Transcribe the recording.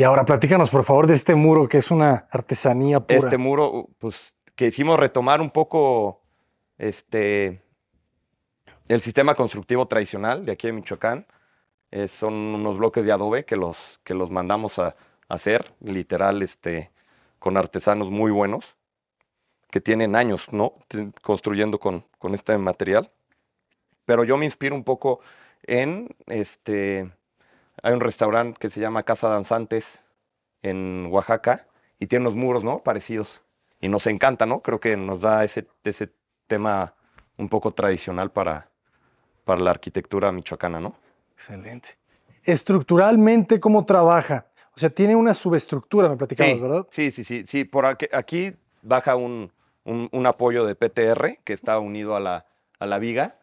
Y ahora platícanos, por favor, de este muro que es una artesanía pura. Este muro, pues que hicimos retomar un poco este, el sistema constructivo tradicional de aquí de Michoacán. Eh, son unos bloques de adobe que los, que los mandamos a, a hacer, literal, este, con artesanos muy buenos, que tienen años ¿no? construyendo con, con este material. Pero yo me inspiro un poco en este, hay un restaurante que se llama Casa Danzantes en Oaxaca y tiene unos muros, ¿no? Parecidos. Y nos encanta, ¿no? Creo que nos da ese, ese tema un poco tradicional para, para la arquitectura michoacana, ¿no? Excelente. Estructuralmente, ¿cómo trabaja? O sea, tiene una subestructura, me platicabas, ¿verdad? Sí, sí, sí. sí. Por aquí, baja un, un, un, apoyo de PTR que está unido a la, a la viga